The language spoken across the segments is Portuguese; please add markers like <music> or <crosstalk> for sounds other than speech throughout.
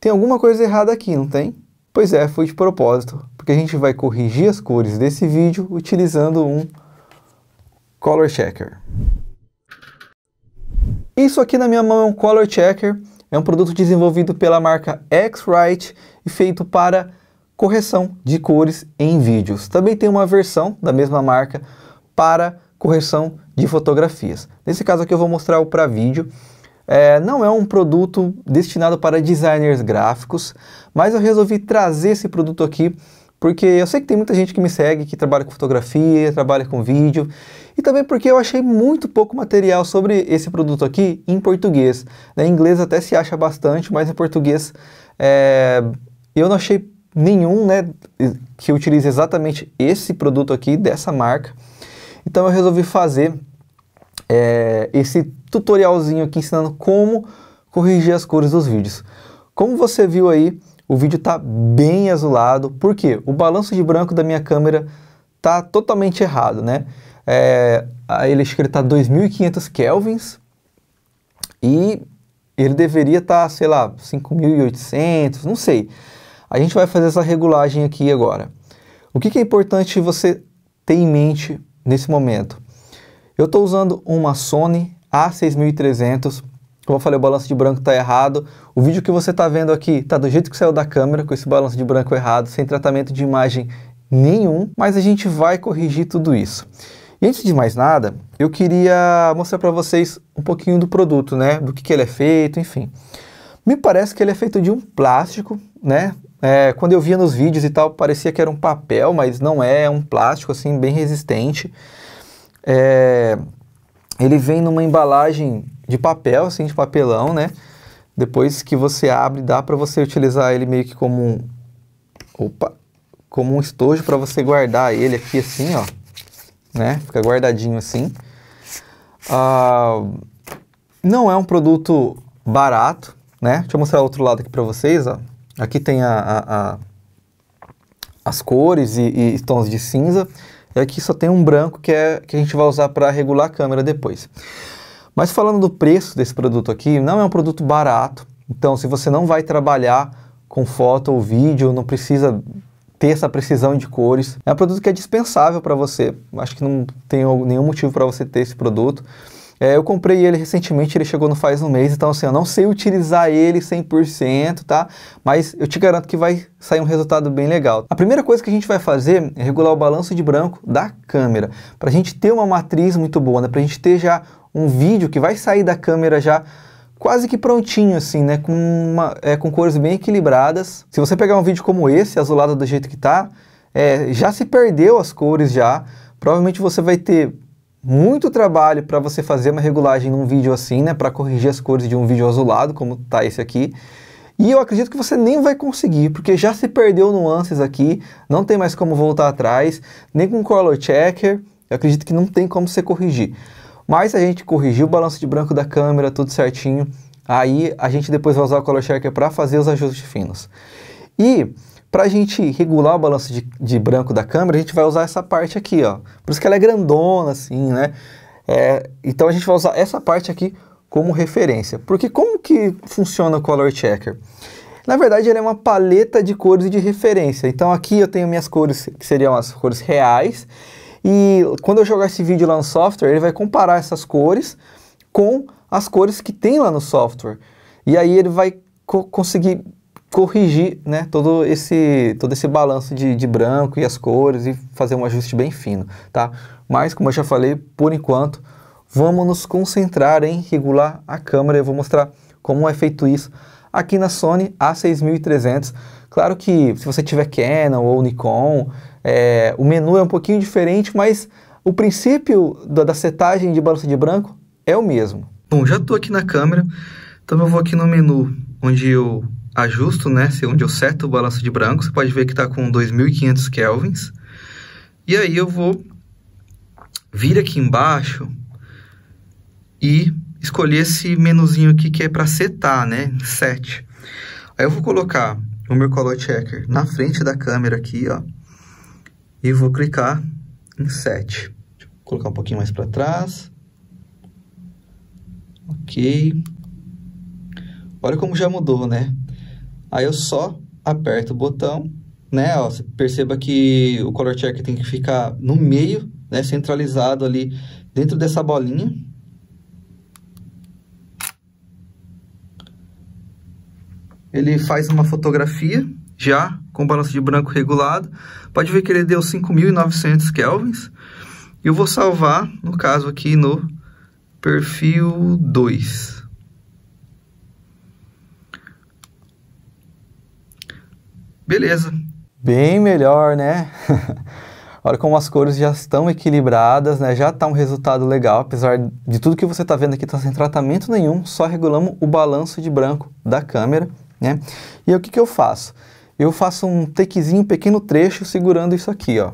Tem alguma coisa errada aqui, não tem? Pois é, foi de propósito, porque a gente vai corrigir as cores desse vídeo utilizando um color checker. Isso aqui na minha mão é um color checker, é um produto desenvolvido pela marca X-Rite e feito para correção de cores em vídeos. Também tem uma versão da mesma marca para correção de fotografias. Nesse caso aqui eu vou mostrar o para vídeo, é, não é um produto destinado para designers gráficos, mas eu resolvi trazer esse produto aqui porque eu sei que tem muita gente que me segue, que trabalha com fotografia, trabalha com vídeo, e também porque eu achei muito pouco material sobre esse produto aqui em português. Né, em inglês até se acha bastante, mas em português é, eu não achei nenhum né, que utilize exatamente esse produto aqui, dessa marca. Então eu resolvi fazer é, esse tutorialzinho aqui ensinando como corrigir as cores dos vídeos. Como você viu aí, o vídeo está bem azulado, porque o balanço de branco da minha câmera está totalmente errado, né? É, ele está 2.500 kelvins e ele deveria estar, tá, sei lá, 5.800, não sei. A gente vai fazer essa regulagem aqui agora. O que, que é importante você ter em mente nesse momento? Eu estou usando uma Sony A6300. Como eu falei, o balanço de branco está errado. O vídeo que você está vendo aqui está do jeito que saiu da câmera, com esse balanço de branco errado, sem tratamento de imagem nenhum, mas a gente vai corrigir tudo isso. E antes de mais nada, eu queria mostrar para vocês um pouquinho do produto, né? Do que, que ele é feito, enfim. Me parece que ele é feito de um plástico, né? É, quando eu via nos vídeos e tal, parecia que era um papel, mas não é, é um plástico assim bem resistente. É, ele vem numa embalagem de papel, assim, de papelão, né? Depois que você abre, dá para você utilizar ele meio que como um, opa, como um estojo para você guardar ele aqui assim, ó, né? Fica guardadinho assim. Ah, não é um produto barato, né? Deixa eu mostrar o outro lado aqui para vocês, ó. Aqui tem a, a, a as cores e, e tons de cinza. É e aqui só tem um branco que, é, que a gente vai usar para regular a câmera depois. Mas falando do preço desse produto aqui, não é um produto barato. Então, se você não vai trabalhar com foto ou vídeo, não precisa ter essa precisão de cores. É um produto que é dispensável para você. Acho que não tem nenhum motivo para você ter esse produto. É, eu comprei ele recentemente, ele chegou no faz um mês, então assim, eu não sei utilizar ele 100%, tá? Mas eu te garanto que vai sair um resultado bem legal. A primeira coisa que a gente vai fazer é regular o balanço de branco da câmera, para a gente ter uma matriz muito boa, né? Para a gente ter já um vídeo que vai sair da câmera já quase que prontinho assim, né? Com, uma, é, com cores bem equilibradas. Se você pegar um vídeo como esse, azulado do jeito que tá, é, já se perdeu as cores já. Provavelmente você vai ter muito trabalho para você fazer uma regulagem num vídeo assim, né, para corrigir as cores de um vídeo azulado, como tá esse aqui. E eu acredito que você nem vai conseguir, porque já se perdeu nuances aqui, não tem mais como voltar atrás, nem com color checker, eu acredito que não tem como você corrigir. Mas a gente corrigiu o balanço de branco da câmera, tudo certinho, aí a gente depois vai usar o color checker para fazer os ajustes finos. E para a gente regular o balanço de, de, branco da câmera, a gente vai usar essa parte aqui, ó. Por isso que ela é grandona, assim, né? É, então a gente vai usar essa parte aqui como referência. Porque como que funciona o Color Checker? Na verdade, ele é uma paleta de cores de referência. Então aqui eu tenho minhas cores, que seriam as cores reais. E quando eu jogar esse vídeo lá no software, ele vai comparar essas cores com as cores que tem lá no software. E aí ele vai co conseguir corrigir né, todo esse todo esse balanço de, de, branco e as cores e fazer um ajuste bem fino, tá? Mas como eu já falei, por enquanto vamos nos concentrar em regular a câmera. Eu vou mostrar como é feito isso aqui na Sony A6300. Claro que se você tiver Canon ou Nikon, é, o menu é um pouquinho diferente, mas o princípio da, da setagem de balanço de branco é o mesmo. Bom, já estou aqui na câmera, então eu vou aqui no menu onde eu ajusto, né? Se onde eu seto o balanço de branco, você pode ver que está com 2.500 kelvins. E aí eu vou vir aqui embaixo e escolher esse menuzinho aqui que é para setar, né? Set. Aí eu vou colocar o meu color checker na frente da câmera aqui, ó. E vou clicar em set. Deixa eu colocar um pouquinho mais para trás. Ok. Olha como já mudou, né? Aí eu só aperto o botão, né? Ó, você perceba que o color check tem que ficar no meio, né? Centralizado ali dentro dessa bolinha. Ele faz uma fotografia já com balanço de branco regulado. Pode ver que ele deu 5.900 kelvins. Eu vou salvar, no caso aqui, no perfil 2. Beleza. Bem melhor, né? <laughs> Olha como as cores já estão equilibradas, né? Já está um resultado legal, apesar de tudo que você está vendo aqui está sem tratamento nenhum, só regulamos o balanço de branco da câmera, né? E aí, o que, que eu faço? Eu faço um takezinho, um pequeno trecho segurando isso aqui, ó.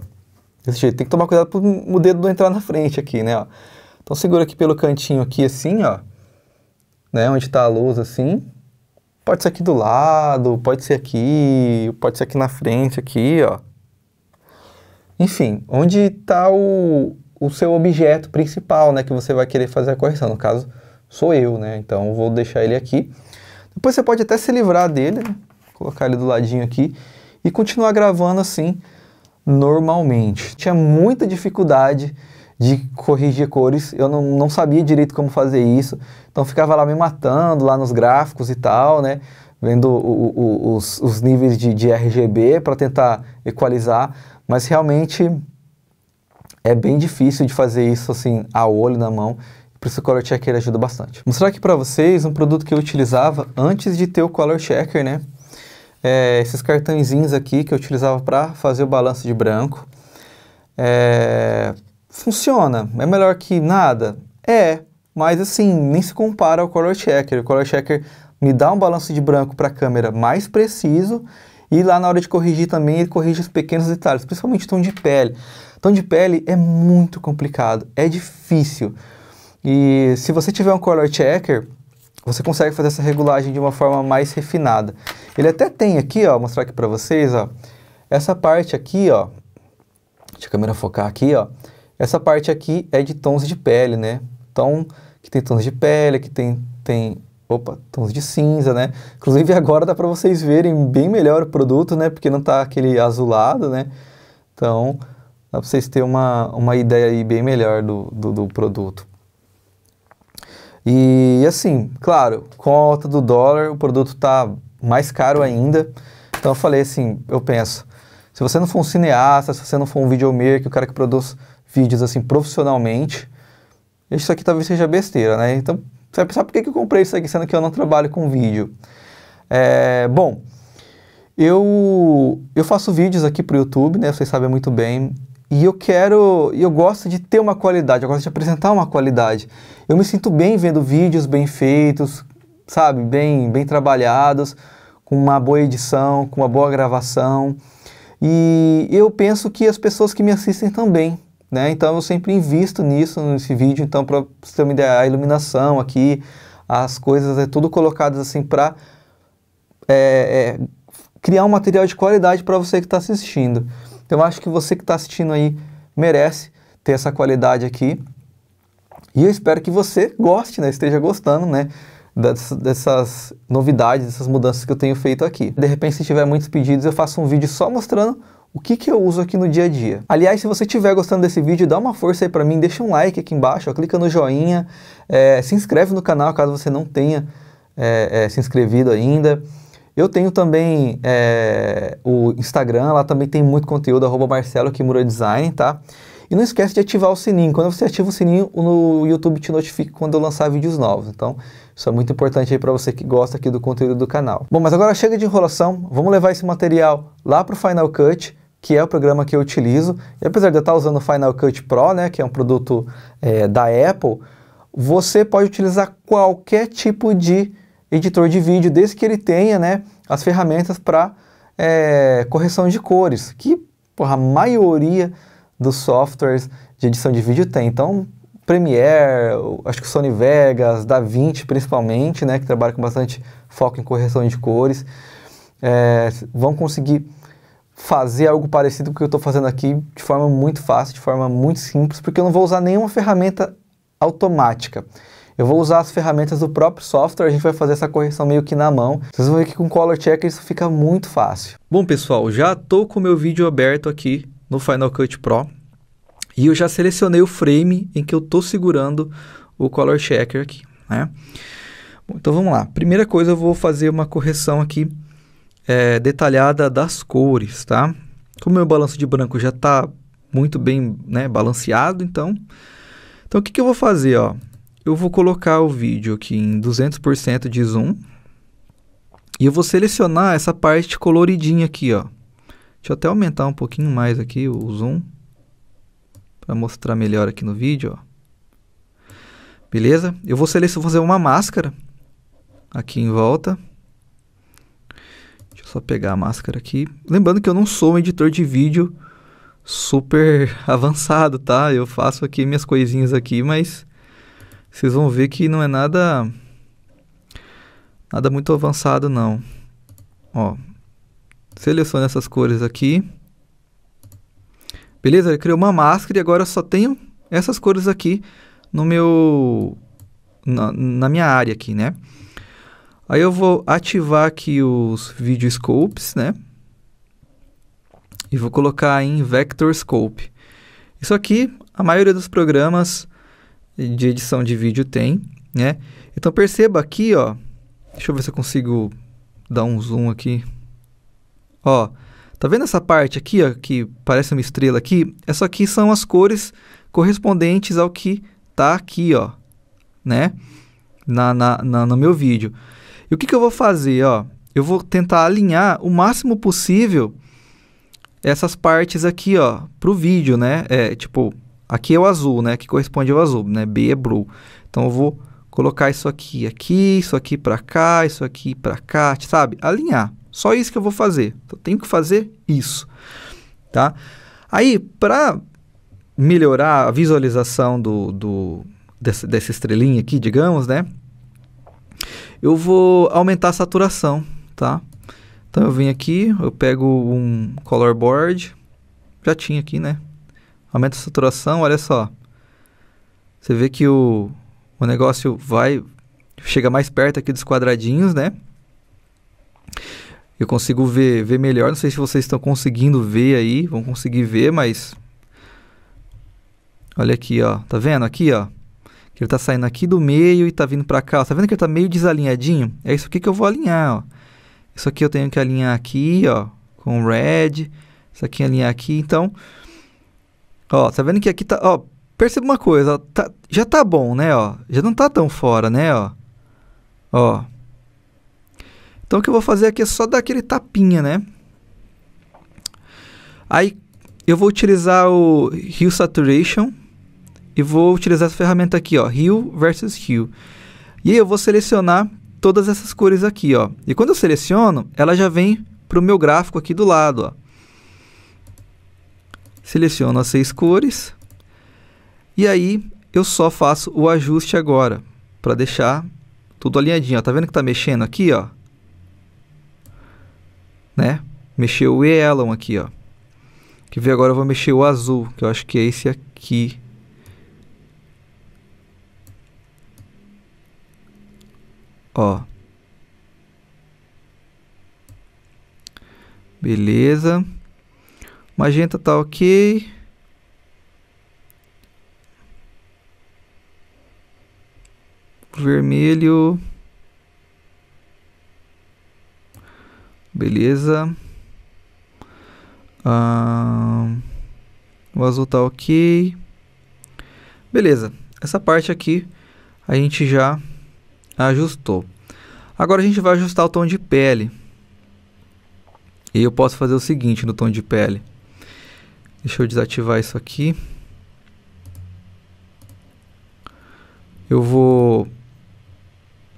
Desse jeito, tem que tomar cuidado para o dedo não entrar na frente aqui, né? Ó. Então segura aqui pelo cantinho aqui assim, ó, né? Onde está a luz assim, Pode ser aqui do lado, pode ser aqui, pode ser aqui na frente, aqui, ó. Enfim, onde está o, o seu objeto principal, né, que você vai querer fazer a correção. No caso, sou eu, né, então vou deixar ele aqui. Depois você pode até se livrar dele, né? colocar ele do ladinho aqui e continuar gravando assim normalmente. Tinha muita dificuldade de corrigir cores. Eu não, não sabia direito como fazer isso. Então ficava lá me matando, lá nos gráficos e tal, né? Vendo o, o, os, os, níveis de, de RGB para tentar equalizar. Mas realmente é bem difícil de fazer isso assim, a olho, na mão. Por isso o Color Checker ajuda bastante. Vou mostrar aqui para vocês um produto que eu utilizava antes de ter o Color Checker, né? É, esses cartãozinhos aqui que eu utilizava para fazer o balanço de branco. É, Funciona. É melhor que nada? É, mas assim, nem se compara ao Color Checker. O Color Checker me dá um balanço de branco para a câmera mais preciso e lá na hora de corrigir também ele corrige os pequenos detalhes, principalmente tom de pele. Tom de pele é muito complicado, é difícil. E se você tiver um Color Checker, você consegue fazer essa regulagem de uma forma mais refinada. Ele até tem aqui, ó, vou mostrar aqui para vocês, ó, essa parte aqui, ó, deixa a câmera focar aqui, ó, essa parte aqui é de tons de pele, né? Então, que tem tons de pele, que tem, tem opa, tons de cinza, né? Inclusive <laughs> agora dá para vocês verem bem melhor o produto, né? Porque não tá aquele azulado, né? Então, dá para vocês terem uma, uma ideia aí bem melhor do, do, do produto. E assim, claro, com a alta do dólar, o produto tá mais caro ainda. Então eu falei assim, eu penso, se você não for um cineasta, se você não for um videomaker, o cara que produz vídeos assim profissionalmente, isso aqui talvez seja besteira, né? Então, você vai pensar, por que, que eu comprei isso aqui, sendo que eu não trabalho com vídeo? É, bom, eu, eu faço vídeos aqui para o YouTube, né? Vocês sabem muito bem. E eu quero, eu gosto de ter uma qualidade, eu gosto de apresentar uma qualidade. Eu me sinto bem vendo vídeos bem feitos, sabe? Bem, bem trabalhados, com uma boa edição, com uma boa gravação. E eu penso que as pessoas que me assistem também né? Então eu sempre invisto nisso nesse vídeo, então para você ter uma ideia, a iluminação aqui, as coisas é tudo colocadas assim para é, é, criar um material de qualidade para você que está assistindo. Então eu acho que você que está assistindo aí merece ter essa qualidade aqui. E eu espero que você goste, né? esteja gostando, né? dessas novidades, dessas mudanças que eu tenho feito aqui. De repente, se tiver muitos pedidos, eu faço um vídeo só mostrando o que, que eu uso aqui no dia a dia. Aliás, se você estiver gostando desse vídeo, dá uma força aí para mim, deixa um like aqui embaixo, ó, clica no joinha, é, se inscreve no canal caso você não tenha é, é, se inscrevido ainda. Eu tenho também é, o Instagram, lá também tem muito conteúdo, arroba Marcelo Kimura Design, tá? E não esquece de ativar o sininho. Quando você ativa o sininho, o YouTube te notifica quando eu lançar vídeos novos. Então, isso é muito importante aí para você que gosta aqui do conteúdo do canal. Bom, mas agora chega de enrolação. Vamos levar esse material lá para o Final Cut que é o programa que eu utilizo. E apesar de eu estar usando o Final Cut Pro, né, que é um produto é, da Apple, você pode utilizar qualquer tipo de editor de vídeo, desde que ele tenha né, as ferramentas para é, correção de cores, que porra, a maioria dos softwares de edição de vídeo tem. Então, Premiere, acho que Sony Vegas, DaVinci principalmente, né, que trabalha com bastante foco em correção de cores, é, vão conseguir fazer algo parecido com o que eu estou fazendo aqui de forma muito fácil, de forma muito simples, porque eu não vou usar nenhuma ferramenta automática. Eu vou usar as ferramentas do próprio software, a gente vai fazer essa correção meio que na mão. Vocês vão ver que com o Color Checker isso fica muito fácil. Bom pessoal, já estou com o meu vídeo aberto aqui no Final Cut Pro e eu já selecionei o frame em que eu estou segurando o Color Checker aqui, né? Bom, então vamos lá. Primeira coisa eu vou fazer uma correção aqui é, detalhada das cores, tá? Como meu balanço de branco já está muito bem né, balanceado, então... Então, o que, que eu vou fazer, ó? Eu vou colocar o vídeo aqui em 200% de zoom. E eu vou selecionar essa parte coloridinha aqui, ó. Deixa eu até aumentar um pouquinho mais aqui o zoom. Para mostrar melhor aqui no vídeo, ó. Beleza? Eu vou selecionar, fazer uma máscara aqui em volta. Só pegar a máscara aqui. Lembrando que eu não sou um editor de vídeo super <laughs> avançado, tá? Eu faço aqui minhas coisinhas aqui, mas vocês vão ver que não é nada nada muito avançado não. Ó. Selecione essas cores aqui. Beleza? Eu criei uma máscara e agora eu só tenho essas cores aqui no meu na, na minha área aqui, né? Aí eu vou ativar aqui os video scopes, né? E vou colocar em vector scope. Isso aqui, a maioria dos programas de edição de vídeo tem, né? Então perceba aqui, ó. Deixa eu ver se eu consigo dar um zoom aqui. Ó, tá vendo essa parte aqui, ó, que parece uma estrela aqui? Essa aqui são as cores correspondentes ao que tá aqui, ó, né? Na, na, na no meu vídeo o que, que eu vou fazer? Ó, eu vou tentar alinhar o máximo possível essas partes aqui, ó, para o vídeo, né? É, tipo, aqui é o azul, né? Que corresponde ao azul, né? B é blue. Então, eu vou colocar isso aqui, aqui, isso aqui para cá, isso aqui para cá, sabe? Alinhar. Só isso que eu vou fazer. Então, eu tenho que fazer isso, tá? Aí, para melhorar a visualização do, do desse, dessa estrelinha aqui, digamos, né? eu vou aumentar a saturação, tá? Então eu venho aqui, eu pego um color board, já tinha aqui, né? Aumenta a saturação, olha só. Você vê que o, o negócio vai, chega mais perto aqui dos quadradinhos, né? Eu consigo ver, ver melhor, não sei se vocês estão conseguindo ver aí, vão conseguir ver, mas... Olha aqui, ó, tá vendo? Aqui, ó, que ele está saindo aqui do meio e está vindo para cá. Ó. Tá vendo que ele está meio desalinhadinho? É isso aqui que eu vou alinhar, ó. Isso aqui eu tenho que alinhar aqui, ó, com red. Isso aqui alinhar aqui, então... Ó, tá vendo que aqui tá... Ó, perceba uma coisa, ó, tá, já tá bom, né, ó. Já não tá tão fora, né, ó. Ó. Então, o que eu vou fazer aqui é só dar aquele tapinha, né. Aí, eu vou utilizar o Hue Saturation, e vou utilizar essa ferramenta aqui, ó, Hue versus Hue. E aí eu vou selecionar todas essas cores aqui, ó. E quando eu seleciono, ela já vem para o meu gráfico aqui do lado, ó. Seleciono as seis cores. E aí eu só faço o ajuste agora, para deixar tudo alinhadinho, ó. Tá vendo que tá mexendo aqui, ó? Né? Mexeu o yellow aqui, ó. Que ver agora eu vou mexer o azul, que eu acho que é esse aqui. Ó. Beleza. Magenta tá ok. Vermelho. Beleza. Ah, o azul tá ok. Beleza. Essa parte aqui a gente já Ajustou. Agora a gente vai ajustar o tom de pele. E eu posso fazer o seguinte no tom de pele. Deixa eu desativar isso aqui. Eu vou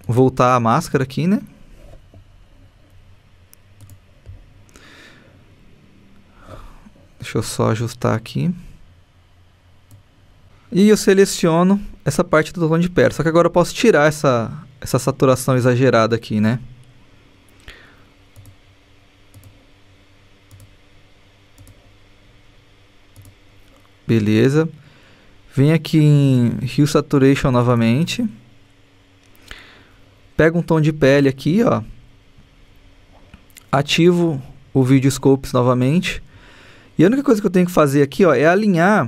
voltar a máscara aqui, né? Deixa eu só ajustar aqui. E eu seleciono essa parte do tom de pele. Só que agora eu posso tirar essa, essa saturação exagerada aqui, né? Beleza. Vem aqui em Hue Saturation novamente. Pega um tom de pele aqui, ó. Ativo o Video Scopes novamente. E a única coisa que eu tenho que fazer aqui, ó, é alinhar...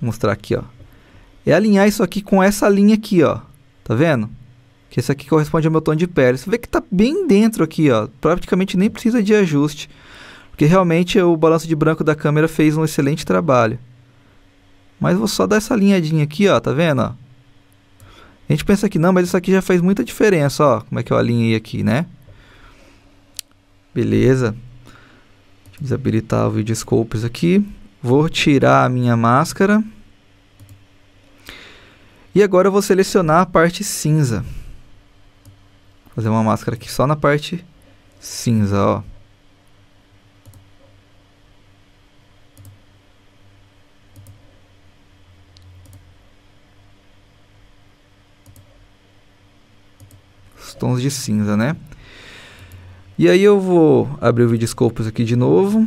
Vou mostrar aqui, ó. É alinhar isso aqui com essa linha aqui, ó. Tá vendo? que esse aqui corresponde ao meu tom de pele. Você vê que está bem dentro aqui, ó, praticamente nem precisa de ajuste, porque realmente o balanço de branco da câmera fez um excelente trabalho. Mas vou só dar essa linhadinha aqui, ó, tá vendo? Ó? A gente pensa que não, mas isso aqui já faz muita diferença, ó, como é que eu alinhei aqui, né? Beleza. Desabilitar o vídeo scopes aqui. Vou tirar a minha máscara. E agora eu vou selecionar a parte cinza. Fazer uma máscara aqui só na parte cinza, ó. Os tons de cinza, né? E aí eu vou abrir o Videscopos aqui de novo.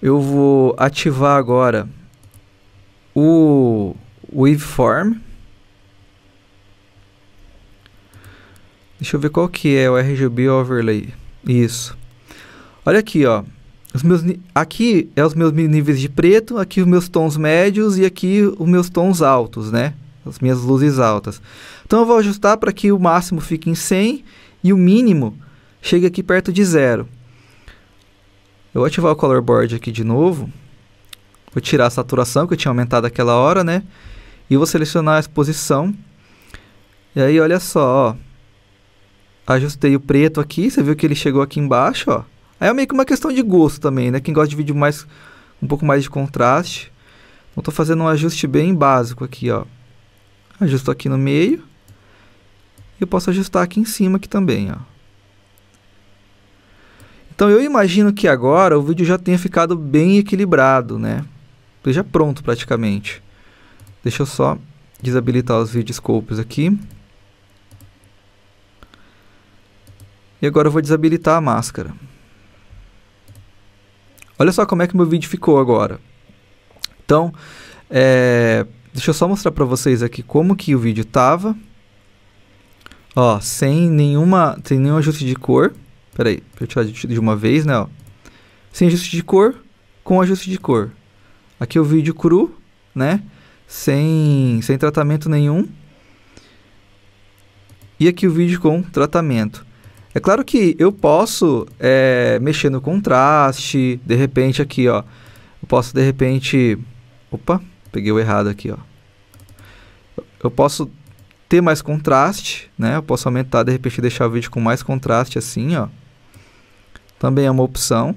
Eu vou ativar agora o waveform Deixa eu ver qual que é o RGB Overlay. Isso. Olha aqui, ó. Os meus, aqui é os meus níveis de preto, aqui os meus tons médios e aqui os meus tons altos, né? As minhas luzes altas. Então eu vou ajustar para que o máximo fique em 100 e o mínimo chegue aqui perto de zero. Eu vou ativar o color board aqui de novo. Vou tirar a saturação que eu tinha aumentado aquela hora, né? E vou selecionar a exposição. E aí olha só, ó ajustei o preto aqui, você viu que ele chegou aqui embaixo, ó. Aí é meio que uma questão de gosto também, né? Quem gosta de vídeo mais um pouco mais de contraste. Então tô fazendo um ajuste bem básico aqui, ó. Ajusto aqui no meio. E eu posso ajustar aqui em cima aqui também, ó. Então eu imagino que agora o vídeo já tenha ficado bem equilibrado, né? Já é pronto praticamente. Deixa eu só desabilitar os vídeos scopes aqui. E agora eu vou desabilitar a máscara. Olha só como é que meu vídeo ficou agora. Então, é, deixa eu só mostrar para vocês aqui como que o vídeo tava. Ó, sem nenhuma, sem nenhum ajuste de cor. Pera aí, deixa eu tirar de, de uma vez, né? Ó. Sem ajuste de cor, com ajuste de cor. Aqui é o vídeo cru, né? Sem, sem tratamento nenhum. E aqui o vídeo com tratamento. É claro que eu posso é, mexer no contraste, de repente aqui, ó. Eu posso de repente... Opa, peguei o errado aqui, ó. Eu posso ter mais contraste, né? Eu posso aumentar, de repente deixar o vídeo com mais contraste assim, ó. Também é uma opção.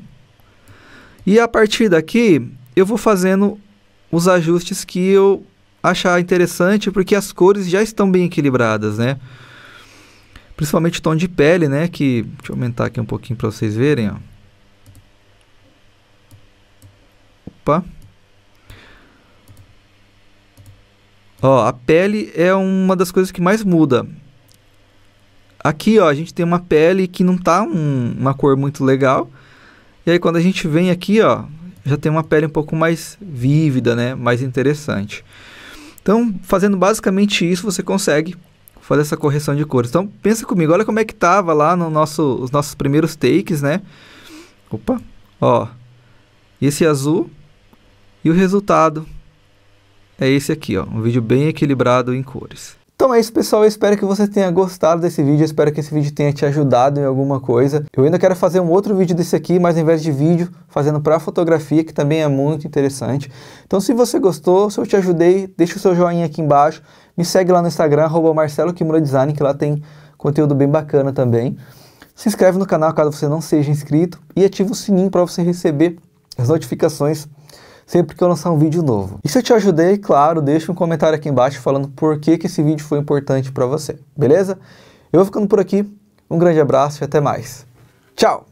E a partir daqui, eu vou fazendo os ajustes que eu achar interessante, porque as cores já estão bem equilibradas, né? Principalmente tom de pele, né? Que, deixa eu aumentar aqui um pouquinho para vocês verem, ó. Opa. Ó, a pele é uma das coisas que mais muda. Aqui, ó, a gente tem uma pele que não tá um, uma cor muito legal. E aí quando a gente vem aqui, ó, já tem uma pele um pouco mais vívida, né? Mais interessante. Então, fazendo basicamente isso, você consegue fazer essa correção de cores. Então, pensa comigo, olha como é que tava lá no nosso, os nossos primeiros takes, né? Opa, ó, esse azul e o resultado é esse aqui, ó, um vídeo bem equilibrado em cores. Então é isso, pessoal. Eu espero que você tenha gostado desse vídeo. Eu espero que esse vídeo tenha te ajudado em alguma coisa. Eu ainda quero fazer um outro vídeo desse aqui, mas em vez de vídeo, fazendo para fotografia, que também é muito interessante. Então, se você gostou, se eu te ajudei, deixa o seu joinha aqui embaixo. Me segue lá no Instagram, @marcelo_kimura_design, que lá tem conteúdo bem bacana também. Se inscreve no canal caso você não seja inscrito e ativa o sininho para você receber as notificações sempre que eu lançar um vídeo novo. E se eu te ajudei, claro, deixa um comentário aqui embaixo falando por que, que esse vídeo foi importante para você, beleza? Eu vou ficando por aqui, um grande abraço e até mais. Tchau!